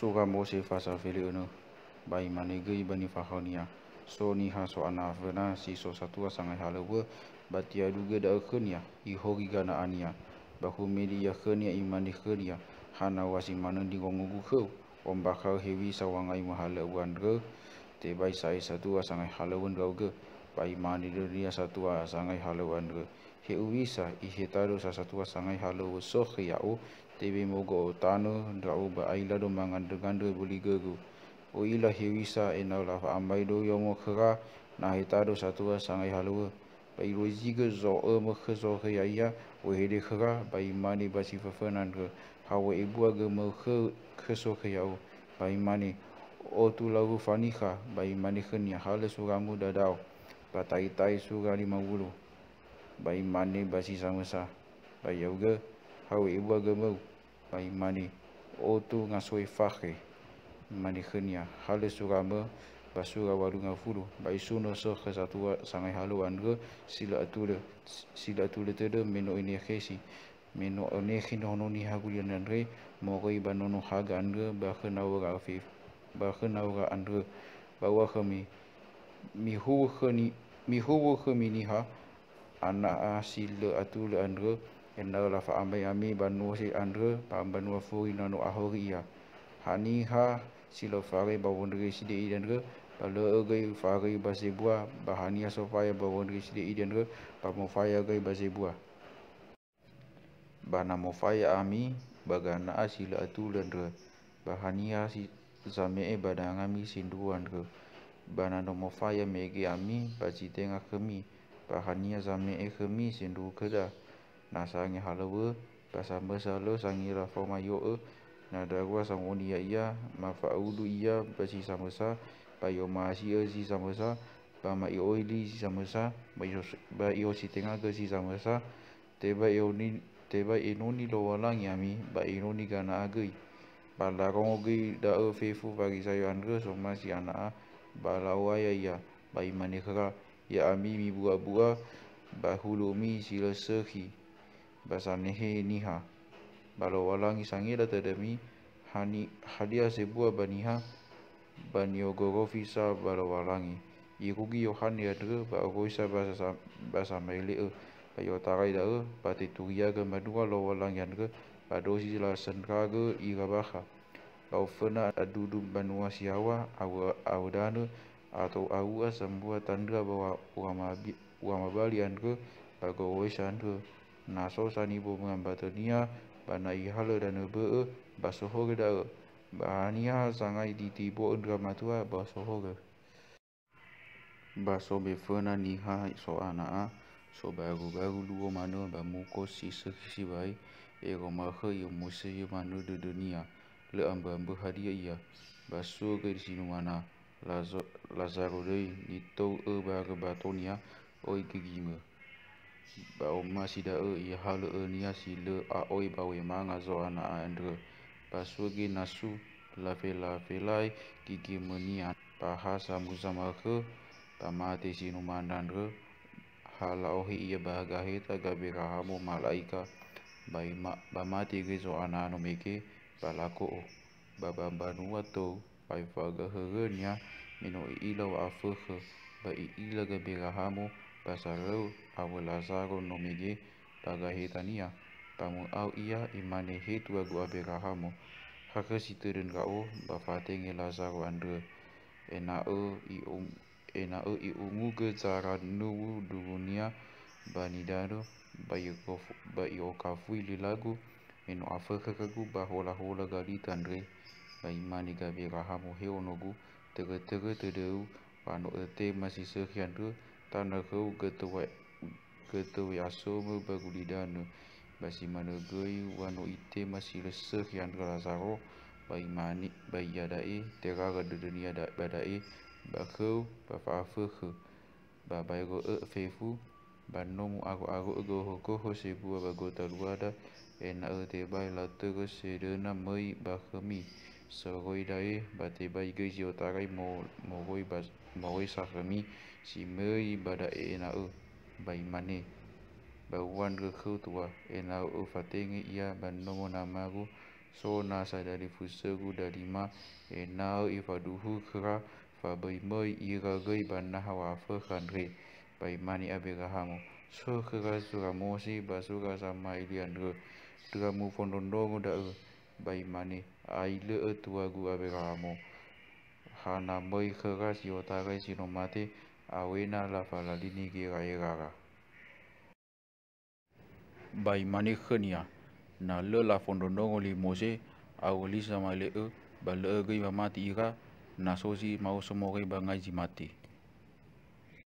suka mose fasa fili uno mana gay, bani fahonia ah. so ni ha so anavena si so asangai lah sangai halewe batia ya duga dah kenia i hogi gana ania ah. bahu meri ya kenia ah, i mani kenia hana wasi manen di gongugu keu ombakau hewi sawangai mahalewan andre, te bai sai satua lah sangai halewen gau Pai mani dunia satu sangai haluan ke. He uwi sa ihe taru sa satu sangai halu sok ya u moga mogo tanu drau ba aila do mangan dengan dua e buli gugu. O ila he uwi sa enaula fa do yomo kera na he taru satu sangai halu. E. Pai ruzi ke zo e mo ke zo ke o he de kera pai mani basi fafanan ke. Hawa e ibu aga mo ke ke so ke pai mani. O tu lagu fanika, bayi mani ya halus uramu dadau batai tai surah lima puluh Bayi mani basi sama sah Bayi juga Hau ibu gemeru Bayi mani O oh, ngasui fakhe Mani khenya Hala surah me Basura walu ngafuru Bayi suno sah kesatua Sangai haluan ke Sila atula Sila atula tada Menuk ini khesi Menuk ini khinu hono ni hagulian dan re Mori banono haga anda Bahkan awak afif Bahkan awak anda Bawa Bawa kami mihuwu ke miniha anak sila atul andre enar la fa ambai ami banu si andre pa banu furi nanu ahoria haniha sila fare bawundri sidi idenre Lalu gay fari basi buah bahania sofaya bawon ri sidi idian ke pamu faya gay basi buah. Bana mu faya ami bagana asila atu dan ke bahania si zame e badanga mi sinduan ke bana no mofaya mege ami baji denga kemi bahania zame e kemi sindu keda na sangi halawe basa mesa lo sangi rafa yo, e na dagwa sangoni ya ia ma faulu ia baji samasa payo ma si e si samasa ba ma yo ili si samasa ba yo si tenga ke si samasa teba yo ni teba inuni lo walang yami ba inuni gana agi Pada kongogi da'a fefu bagi sayo anga so si anak-anak balawa ya ya bai manekra ya ami mi bua bua bahulu mi sila sehi basanehe niha balo walangi sangi da hani hadia sebua baniha baniogorofi sa balo walangi Ikugi Yohan ya dulu, bahwa bahasa bahasa bahasa Melayu, bahwa utara itu, bahwa Turia ke Madura lawalang yang dulu, bahwa dosis lah senkaga iba bahasa kau fena adudu banua siawa au au danu atau awa sambua tanda bahwa uama bali andu bago wesan tu na so sani bo mengambat bana ihala dan be basoho ke dar bania sangai ditibo andra matua basoho ke baso be fena niha so ana so bago bago duo mano ba muko si sisi bai ego ma khoyu musi di dunia le amba amba hadia ya ia baso ke di sinu mana lazaro dei ni tau e baga batonia ya, oi ke gima ba o ma e ia halu e ni ya si a oi ba we zo ana andre baso ke nasu la fe la fe lai ki bahasa muzama ke tama ha te sinu mana andre hala ohi ia bahagahe ta gabi rahamu malaika ba ma ba ma te zo ana no meke balako o baba banu ato ai faga herenya mino ila wa afuhu ba ila ga birahamu basaru awu lazaro no mege baga hetania pamu au ia imane hetu agu abirahamu haka siterin ga o ba fatenge lazaro andre ena o i um ena o i umu ge zara nuwu dunia banidaro ba yokofu ba yokafu ili lagu Menu afa kakagu bahu lahu tanre tandre mani ni raha rahamu ono nogu Tere-tere tedeu Panuk ete masih sekian tu Tanah kau getuwe Getuwe aso me bagulidan Basi mana gai wanu ite masih sekian tu lazaro bayi mani bayi adai Tera ke dunia adai bahu bapa afa ke Bapa ego e Bannomu aku aku ego e hoko hosebu Bapa gota luada en ơ thì bay là tư có sẽ đưa năm mươi bà khứ mì sở gối đấy bà thì bay gây dịu ta gây mồ mồ gối bà mồ gối sạc khứ mì chỉ mới bà đại en ơ bày mà nè bà quan gỡ khứ tùa en ơ ơ phá tê nghe ia bà nô mô nà mà gô so na sa da di phu sơ gu da di ma e na o i fa du hu kha fa bai mai i ga gai ban na ha wa fa khan re bai mani abe ga ha mo so kha ga su ga mo si ba su ga sa mai li an ro teramu fondondong udah e bayi mani aile e tua gu abe kamu hana mai keras yo tarai sinomati awena lafa la dini ge gae gaga bayi mani khania ya? na le la fondondong li moje au li sama le e bal e gai mati ira na sozi mau semore bangai jimati mati